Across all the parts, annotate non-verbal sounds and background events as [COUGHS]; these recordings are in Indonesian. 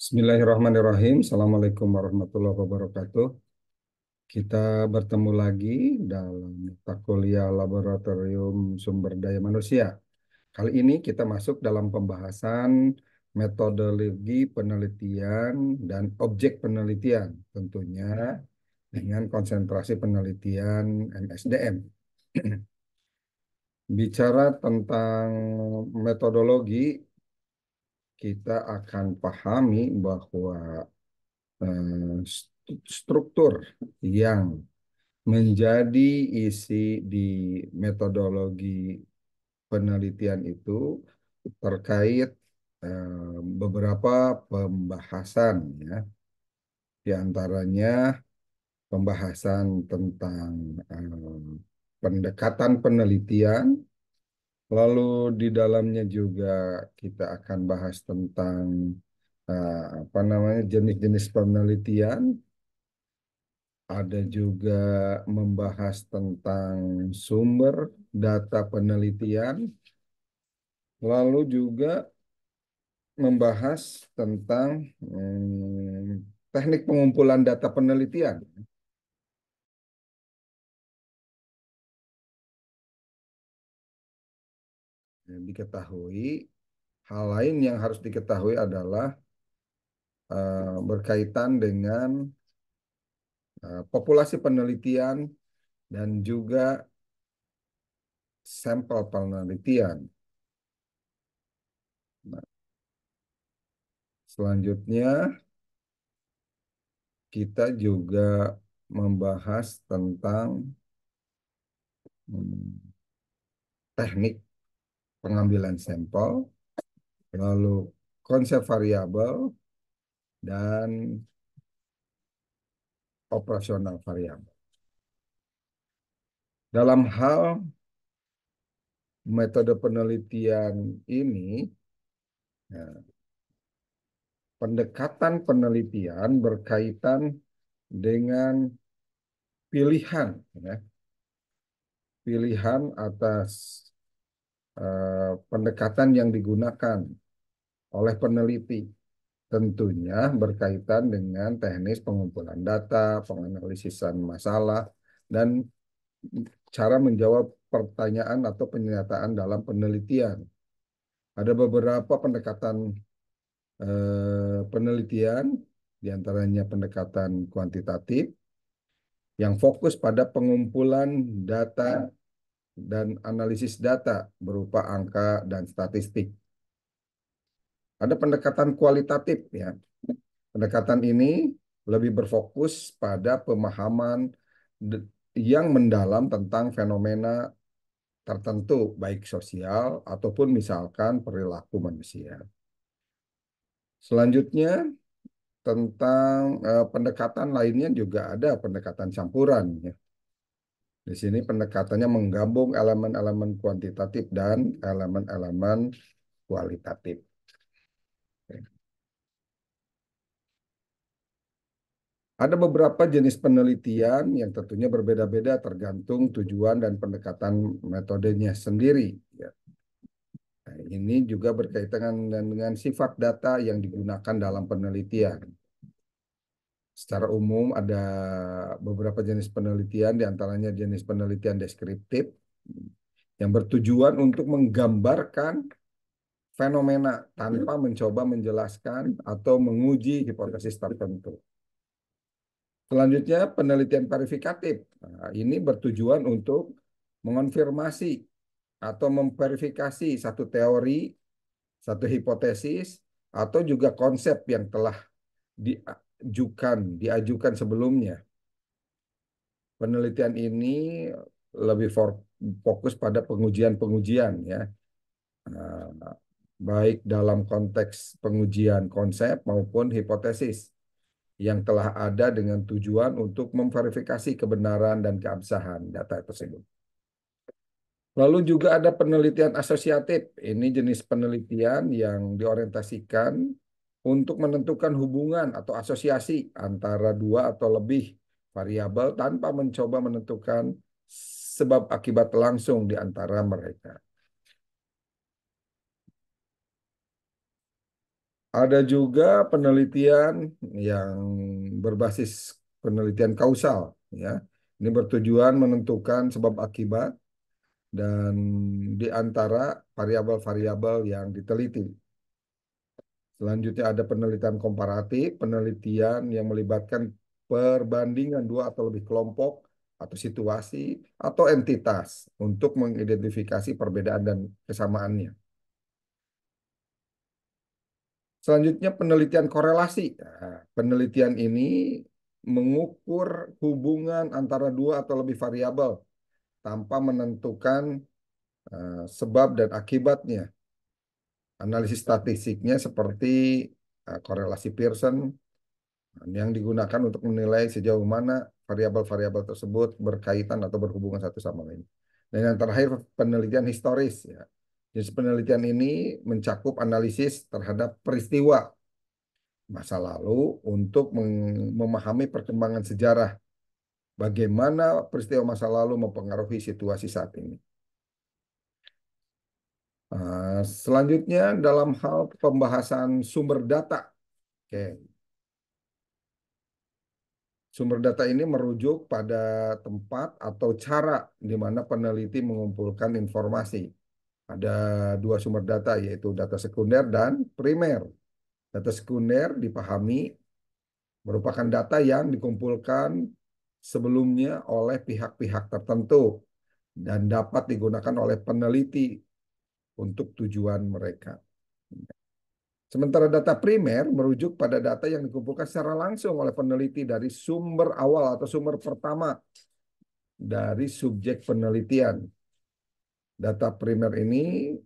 Bismillahirrahmanirrahim. Assalamualaikum warahmatullahi wabarakatuh. Kita bertemu lagi dalam mata Laboratorium Sumber Daya Manusia. Kali ini kita masuk dalam pembahasan metodologi penelitian dan objek penelitian, tentunya dengan konsentrasi penelitian MSDM. [CLEARS THROAT] bicara tentang metodologi, kita akan pahami bahwa eh, struktur yang menjadi isi di metodologi penelitian itu terkait eh, beberapa pembahasan ya diantaranya pembahasan tentang eh, pendekatan penelitian Lalu di dalamnya juga kita akan bahas tentang uh, apa namanya jenis-jenis penelitian. Ada juga membahas tentang sumber data penelitian. Lalu juga membahas tentang hmm, teknik pengumpulan data penelitian diketahui. Hal lain yang harus diketahui adalah uh, berkaitan dengan uh, populasi penelitian dan juga sampel penelitian. Nah, selanjutnya kita juga membahas tentang hmm, teknik pengambilan sampel, lalu konsep variabel, dan operasional variabel. Dalam hal metode penelitian ini, ya, pendekatan penelitian berkaitan dengan pilihan, ya, pilihan atas Eh, pendekatan yang digunakan oleh peneliti tentunya berkaitan dengan teknis pengumpulan data, penganalisisan masalah, dan cara menjawab pertanyaan atau penyataan dalam penelitian. Ada beberapa pendekatan eh, penelitian, diantaranya pendekatan kuantitatif, yang fokus pada pengumpulan data dan analisis data berupa angka dan statistik. Ada pendekatan kualitatif ya. Pendekatan ini lebih berfokus pada pemahaman yang mendalam tentang fenomena tertentu baik sosial ataupun misalkan perilaku manusia. Selanjutnya tentang eh, pendekatan lainnya juga ada pendekatan campuran ya. Di sini pendekatannya menggabung elemen-elemen kuantitatif dan elemen-elemen kualitatif. Ada beberapa jenis penelitian yang tentunya berbeda-beda tergantung tujuan dan pendekatan metodenya sendiri. Ya. Nah, ini juga berkaitan dengan, dengan sifat data yang digunakan dalam penelitian. Secara umum ada beberapa jenis penelitian, diantaranya jenis penelitian deskriptif yang bertujuan untuk menggambarkan fenomena tanpa hmm. mencoba menjelaskan atau menguji hipotesis tertentu. Selanjutnya penelitian verifikatif. Nah, ini bertujuan untuk mengonfirmasi atau memverifikasi satu teori, satu hipotesis, atau juga konsep yang telah di, diajukan, diajukan sebelumnya. Penelitian ini lebih fokus pada pengujian-pengujian ya. Eh, baik dalam konteks pengujian konsep maupun hipotesis yang telah ada dengan tujuan untuk memverifikasi kebenaran dan keabsahan data tersebut. Lalu juga ada penelitian asosiatif. Ini jenis penelitian yang diorientasikan untuk menentukan hubungan atau asosiasi antara dua atau lebih variabel tanpa mencoba menentukan sebab akibat langsung di antara mereka. Ada juga penelitian yang berbasis penelitian kausal, ya. Ini bertujuan menentukan sebab akibat dan di antara variabel-variabel yang diteliti. Selanjutnya ada penelitian komparatif, penelitian yang melibatkan perbandingan dua atau lebih kelompok atau situasi atau entitas untuk mengidentifikasi perbedaan dan kesamaannya. Selanjutnya penelitian korelasi. Nah, penelitian ini mengukur hubungan antara dua atau lebih variabel tanpa menentukan eh, sebab dan akibatnya analisis statistiknya seperti eh, korelasi Pearson yang digunakan untuk menilai sejauh mana variabel-variabel tersebut berkaitan atau berhubungan satu sama lain. Dan yang terakhir penelitian historis ya. Jadi penelitian ini mencakup analisis terhadap peristiwa masa lalu untuk memahami perkembangan sejarah bagaimana peristiwa masa lalu mempengaruhi situasi saat ini. Ah, selanjutnya dalam hal pembahasan sumber data. Oke. Sumber data ini merujuk pada tempat atau cara di mana peneliti mengumpulkan informasi. Ada dua sumber data yaitu data sekunder dan primer. Data sekunder dipahami merupakan data yang dikumpulkan sebelumnya oleh pihak-pihak tertentu dan dapat digunakan oleh peneliti untuk tujuan mereka. Sementara data primer merujuk pada data yang dikumpulkan secara langsung oleh peneliti dari sumber awal atau sumber pertama dari subjek penelitian. Data primer ini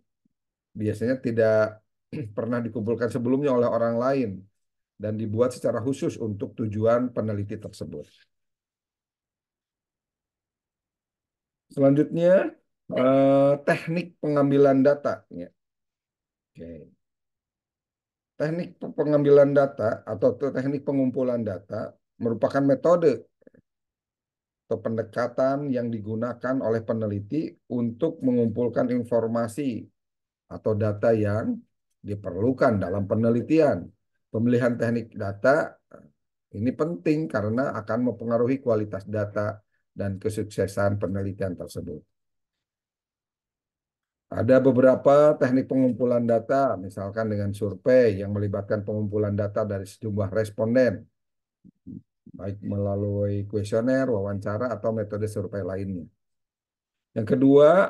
biasanya tidak [CLEARS THROAT] pernah dikumpulkan sebelumnya oleh orang lain dan dibuat secara khusus untuk tujuan peneliti tersebut. Selanjutnya, Eh, teknik pengambilan data. Ya. Oke. Teknik pengambilan data atau teknik pengumpulan data merupakan metode atau pendekatan yang digunakan oleh peneliti untuk mengumpulkan informasi atau data yang diperlukan dalam penelitian. Pemilihan teknik data eh, ini penting karena akan mempengaruhi kualitas data dan kesuksesan penelitian tersebut. Ada beberapa teknik pengumpulan data, misalkan dengan survei yang melibatkan pengumpulan data dari sejumlah responden, baik melalui kuesioner, wawancara, atau metode survei lainnya. Yang kedua,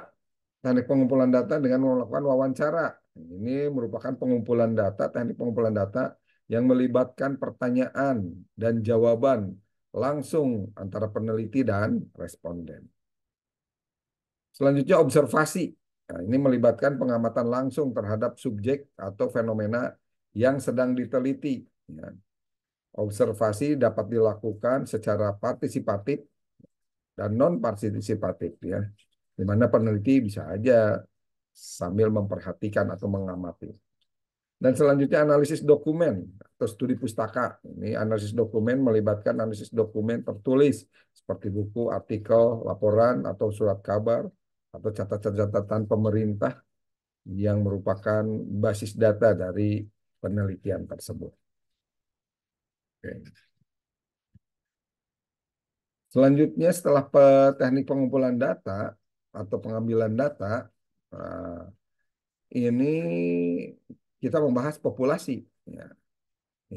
teknik pengumpulan data dengan melakukan wawancara. Ini merupakan pengumpulan data, teknik pengumpulan data yang melibatkan pertanyaan dan jawaban langsung antara peneliti dan responden. Selanjutnya observasi Nah, ini melibatkan pengamatan langsung terhadap subjek atau fenomena yang sedang diteliti. Ya. Observasi dapat dilakukan secara partisipatif dan non partisipatif, ya, di mana peneliti bisa aja sambil memperhatikan atau mengamati. Dan selanjutnya analisis dokumen atau studi pustaka. Ini analisis dokumen melibatkan analisis dokumen tertulis seperti buku, artikel, laporan, atau surat kabar atau catatan-catatan pemerintah yang merupakan basis data dari penelitian tersebut. Oke. Selanjutnya setelah teknik pengumpulan data atau pengambilan data, eh, ini kita membahas populasi. Ya.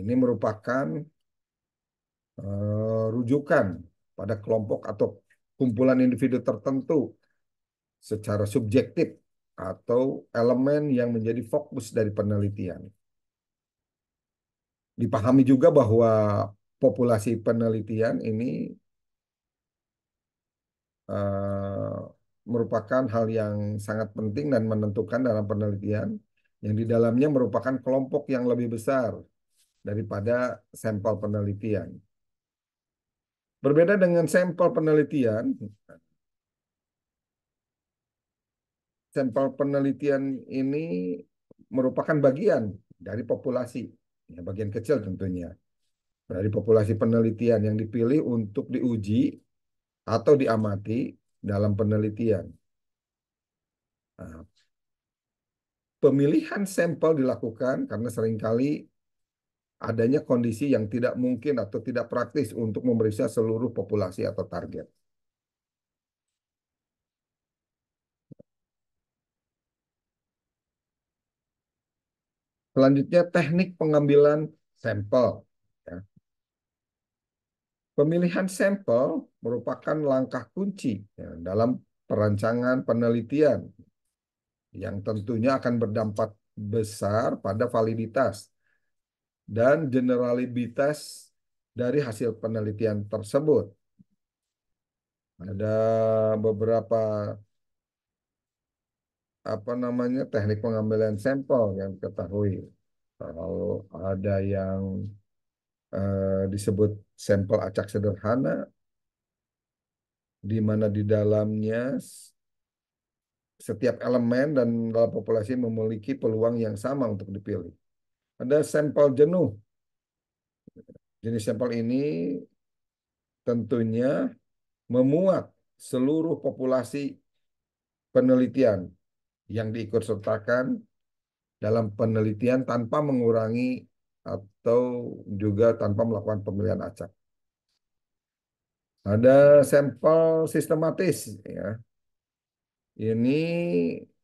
Ini merupakan eh, rujukan pada kelompok atau kumpulan individu tertentu secara subjektif atau elemen yang menjadi fokus dari penelitian. Dipahami juga bahwa populasi penelitian ini uh, merupakan hal yang sangat penting dan menentukan dalam penelitian yang di dalamnya merupakan kelompok yang lebih besar daripada sampel penelitian. Berbeda dengan sampel penelitian, sampel penelitian ini merupakan bagian dari populasi, ya, bagian kecil tentunya, dari populasi penelitian yang dipilih untuk diuji atau diamati dalam penelitian. Nah, pemilihan sampel dilakukan karena seringkali adanya kondisi yang tidak mungkin atau tidak praktis untuk memeriksa seluruh populasi atau target. Selanjutnya teknik pengambilan sampel. Ya. Pemilihan sampel merupakan langkah kunci ya, dalam perancangan penelitian yang tentunya akan berdampak besar pada validitas dan generalitas dari hasil penelitian tersebut. Ada beberapa apa namanya teknik pengambilan sampel yang ketahui. Kalau ada yang eh, disebut sampel acak sederhana, di mana di dalamnya setiap elemen dan dalam populasi memiliki peluang yang sama untuk dipilih. Ada sampel jenuh. Jenis sampel ini tentunya memuat seluruh populasi penelitian yang diikutsertakan dalam penelitian tanpa mengurangi atau juga tanpa melakukan pemilihan acak. Ada sampel sistematis ya. Ini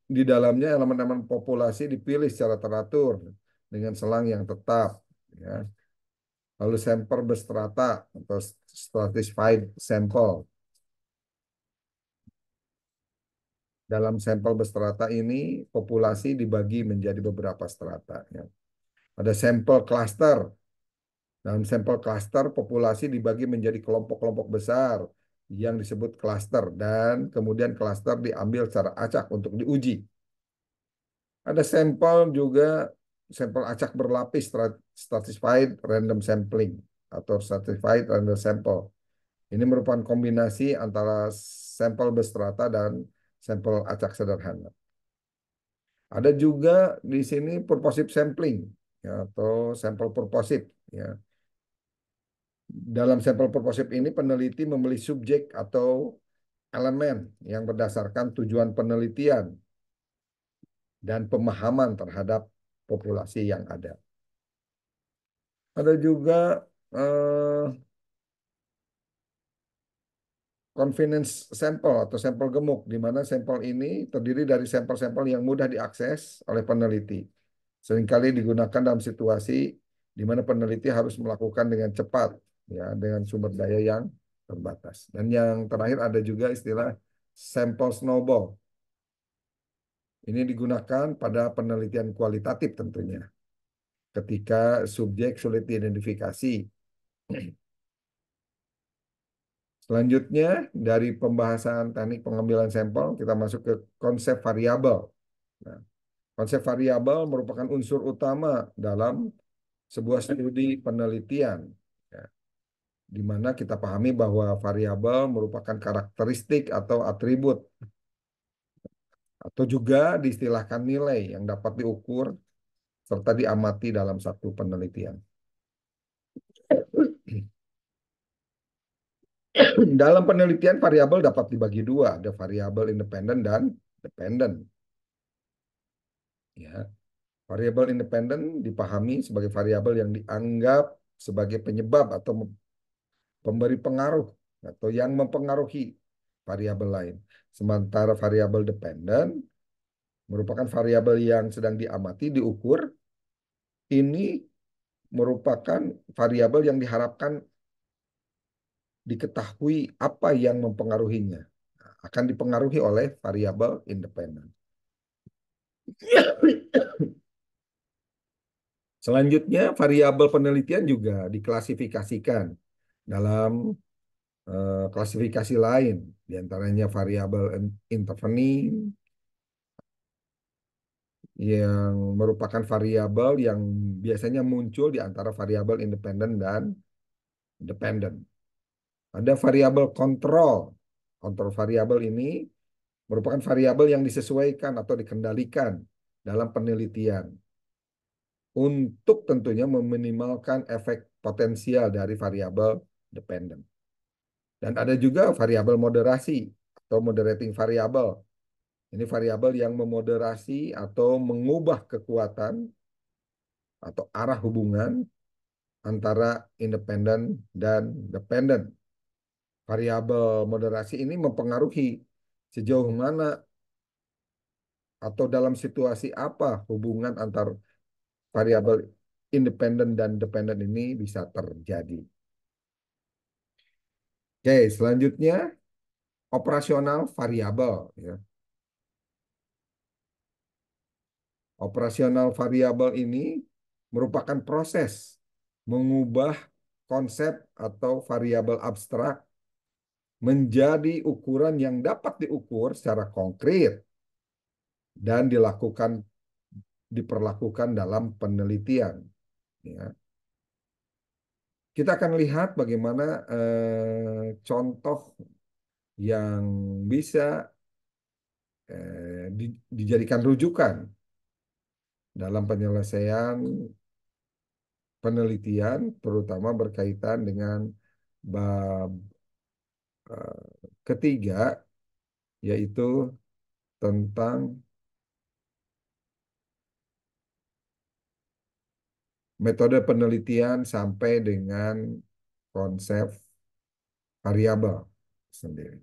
di dalamnya elemen-elemen populasi dipilih secara teratur dengan selang yang tetap ya. Lalu sampel berstrata atau stratified sample Dalam sampel berstrata ini, populasi dibagi menjadi beberapa strata. Ya. Ada sampel klaster. Dalam sampel klaster, populasi dibagi menjadi kelompok-kelompok besar yang disebut klaster dan kemudian klaster diambil secara acak untuk diuji. Ada sampel juga sampel acak berlapis stratified random sampling atau stratified random sample. Ini merupakan kombinasi antara sampel berstrata dan sampel acak sederhana. Ada juga di sini purposive sampling ya, atau sampel purposive. Ya. Dalam sampel purposive ini peneliti memilih subjek atau elemen yang berdasarkan tujuan penelitian dan pemahaman terhadap populasi yang ada. Ada juga eh, convenience sampel atau sampel gemuk, di mana sampel ini terdiri dari sampel-sampel yang mudah diakses oleh peneliti. Seringkali digunakan dalam situasi di mana peneliti harus melakukan dengan cepat, ya, dengan sumber daya yang terbatas. Dan yang terakhir ada juga istilah sampel snowball. Ini digunakan pada penelitian kualitatif tentunya. Ketika subjek sulit diidentifikasi, Selanjutnya, dari pembahasan teknik pengambilan sampel, kita masuk ke konsep variabel. Nah, konsep variabel merupakan unsur utama dalam sebuah studi penelitian, ya, di mana kita pahami bahwa variabel merupakan karakteristik atau atribut, atau juga diistilahkan nilai yang dapat diukur serta diamati dalam satu penelitian. [COUGHS] dalam penelitian variabel dapat dibagi dua, ada variabel independen dan dependent Ya. Variabel independen dipahami sebagai variabel yang dianggap sebagai penyebab atau pemberi pengaruh atau yang mempengaruhi variabel lain. Sementara variabel dependent merupakan variabel yang sedang diamati, diukur. Ini merupakan variabel yang diharapkan diketahui apa yang mempengaruhinya. akan dipengaruhi oleh variabel independen. Selanjutnya, variabel penelitian juga diklasifikasikan dalam uh, klasifikasi lain, diantaranya variabel intervening yang merupakan variabel yang biasanya muncul di antara variabel independen dan dependent. Ada variabel kontrol. Kontrol variabel ini merupakan variabel yang disesuaikan atau dikendalikan dalam penelitian untuk tentunya meminimalkan efek potensial dari variabel dependent. Dan ada juga variabel moderasi atau moderating variabel. Ini variabel yang memoderasi atau mengubah kekuatan atau arah hubungan antara independen dan dependent variabel moderasi ini mempengaruhi sejauh mana atau dalam situasi apa hubungan antar variabel independen dan dependen ini bisa terjadi. Oke, selanjutnya operasional variabel ya. Operasional variabel ini merupakan proses mengubah konsep atau variabel abstrak menjadi ukuran yang dapat diukur secara konkret dan dilakukan diperlakukan dalam penelitian. Ya. Kita akan lihat bagaimana eh, contoh yang bisa eh, di, dijadikan rujukan dalam penyelesaian penelitian, terutama berkaitan dengan bab Eh, ketiga yaitu tentang metode penelitian sampai dengan konsep variabel sendiri.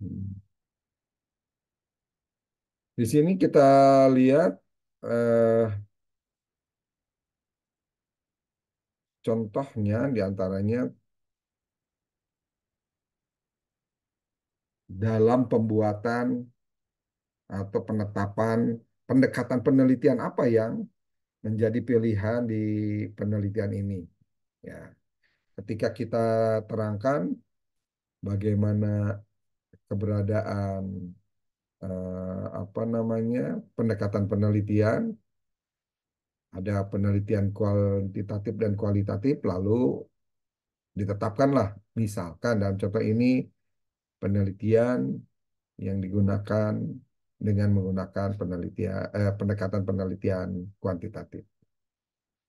Hmm. Di sini kita lihat eh, Contohnya diantaranya dalam pembuatan atau penetapan pendekatan penelitian apa yang menjadi pilihan di penelitian ini. Ya. Ketika kita terangkan bagaimana keberadaan eh, apa namanya pendekatan penelitian ada penelitian kuantitatif dan kualitatif, lalu ditetapkanlah, misalkan dalam contoh ini penelitian yang digunakan dengan menggunakan penelitian eh, pendekatan penelitian kuantitatif.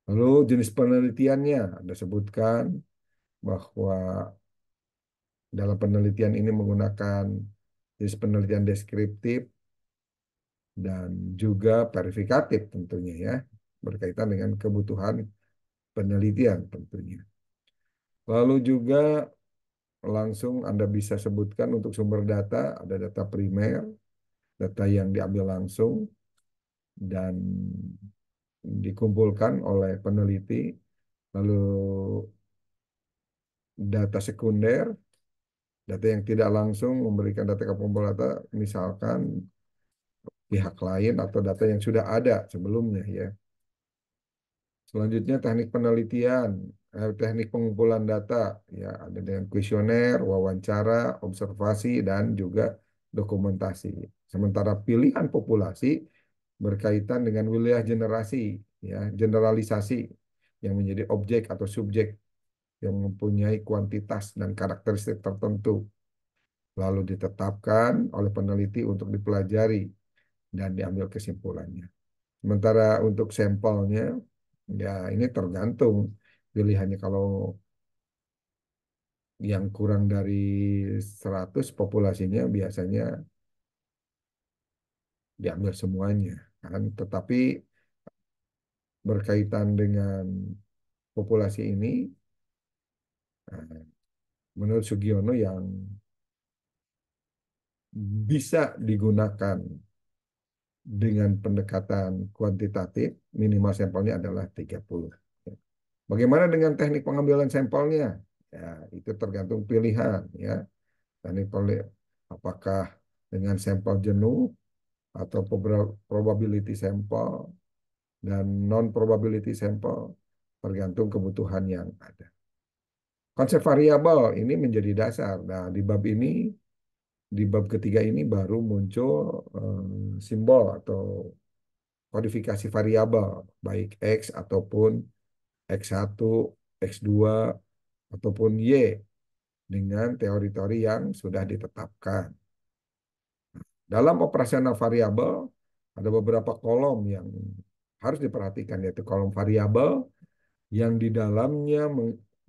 Lalu jenis penelitiannya Anda sebutkan bahwa dalam penelitian ini menggunakan jenis penelitian deskriptif dan juga verifikatif tentunya ya berkaitan dengan kebutuhan penelitian tentunya. Lalu juga langsung Anda bisa sebutkan untuk sumber data, ada data primer, data yang diambil langsung, dan dikumpulkan oleh peneliti, lalu data sekunder, data yang tidak langsung memberikan data ke pengumpul data, misalkan pihak lain atau data yang sudah ada sebelumnya ya. Selanjutnya teknik penelitian, eh, teknik pengumpulan data, ya ada dengan kuesioner, wawancara, observasi dan juga dokumentasi. Sementara pilihan populasi berkaitan dengan wilayah generasi, ya generalisasi yang menjadi objek atau subjek yang mempunyai kuantitas dan karakteristik tertentu, lalu ditetapkan oleh peneliti untuk dipelajari dan diambil kesimpulannya. Sementara untuk sampelnya, Ya, ini tergantung pilihannya. Kalau yang kurang dari 100 populasinya biasanya diambil semuanya. Kan? Tetapi berkaitan dengan populasi ini, eh, menurut Sugiono yang bisa digunakan dengan pendekatan kuantitatif minimal sampelnya adalah 30. Bagaimana dengan teknik pengambilan sampelnya? Ya, itu tergantung pilihan ya. Teknik pilihan. apakah dengan sampel jenuh atau probability sampel dan non probability sampel tergantung kebutuhan yang ada. Konsep variabel ini menjadi dasar. Nah, di bab ini di bab ketiga ini baru muncul um, simbol atau kodifikasi variabel baik X ataupun X1, X2 ataupun Y dengan teori-teori yang sudah ditetapkan. Dalam operasional variabel ada beberapa kolom yang harus diperhatikan yaitu kolom variabel yang di dalamnya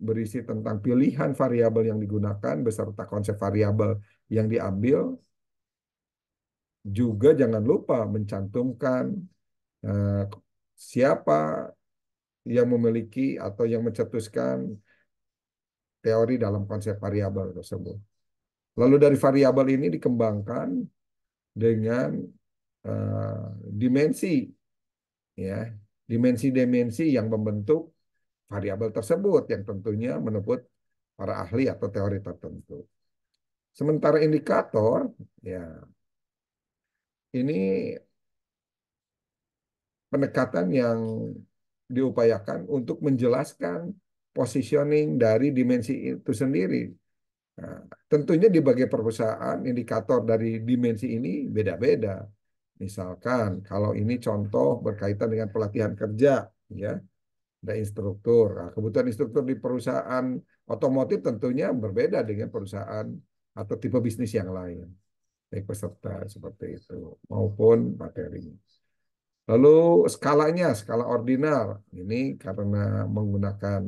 berisi tentang pilihan variabel yang digunakan beserta konsep variabel yang diambil juga jangan lupa mencantumkan eh, siapa yang memiliki atau yang mencetuskan teori dalam konsep variabel tersebut. Lalu dari variabel ini dikembangkan dengan uh, dimensi, ya dimensi-dimensi yang membentuk variabel tersebut yang tentunya menurut para ahli atau teori tertentu. Sementara indikator, ya ini pendekatan yang diupayakan untuk menjelaskan positioning dari dimensi itu sendiri. Nah, tentunya di bagian perusahaan indikator dari dimensi ini beda-beda. Misalkan kalau ini contoh berkaitan dengan pelatihan kerja, ya ada instruktur. Nah, kebutuhan instruktur di perusahaan otomotif tentunya berbeda dengan perusahaan atau tipe bisnis yang lain, baik peserta seperti itu maupun materi. Lalu skalanya, skala ordinal ini karena menggunakan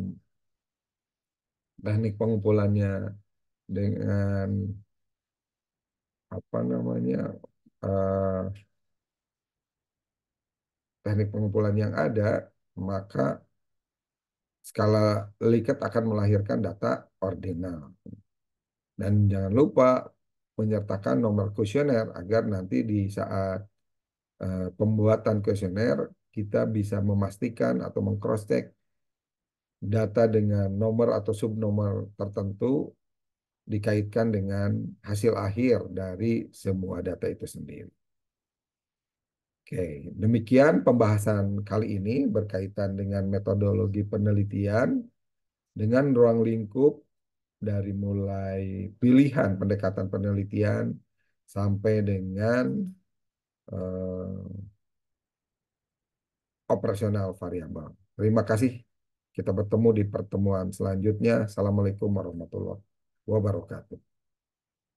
teknik pengumpulannya dengan apa namanya uh, teknik pengumpulan yang ada, maka skala liket akan melahirkan data ordinal. Dan jangan lupa menyertakan nomor kuesioner agar nanti di saat eh, pembuatan kuesioner kita bisa memastikan atau mengcrosscheck data dengan nomor atau subnomor tertentu dikaitkan dengan hasil akhir dari semua data itu sendiri. Oke, demikian pembahasan kali ini berkaitan dengan metodologi penelitian dengan ruang lingkup dari mulai pilihan pendekatan penelitian sampai dengan eh, operasional variabel. Terima kasih. Kita bertemu di pertemuan selanjutnya. Assalamualaikum warahmatullahi wabarakatuh.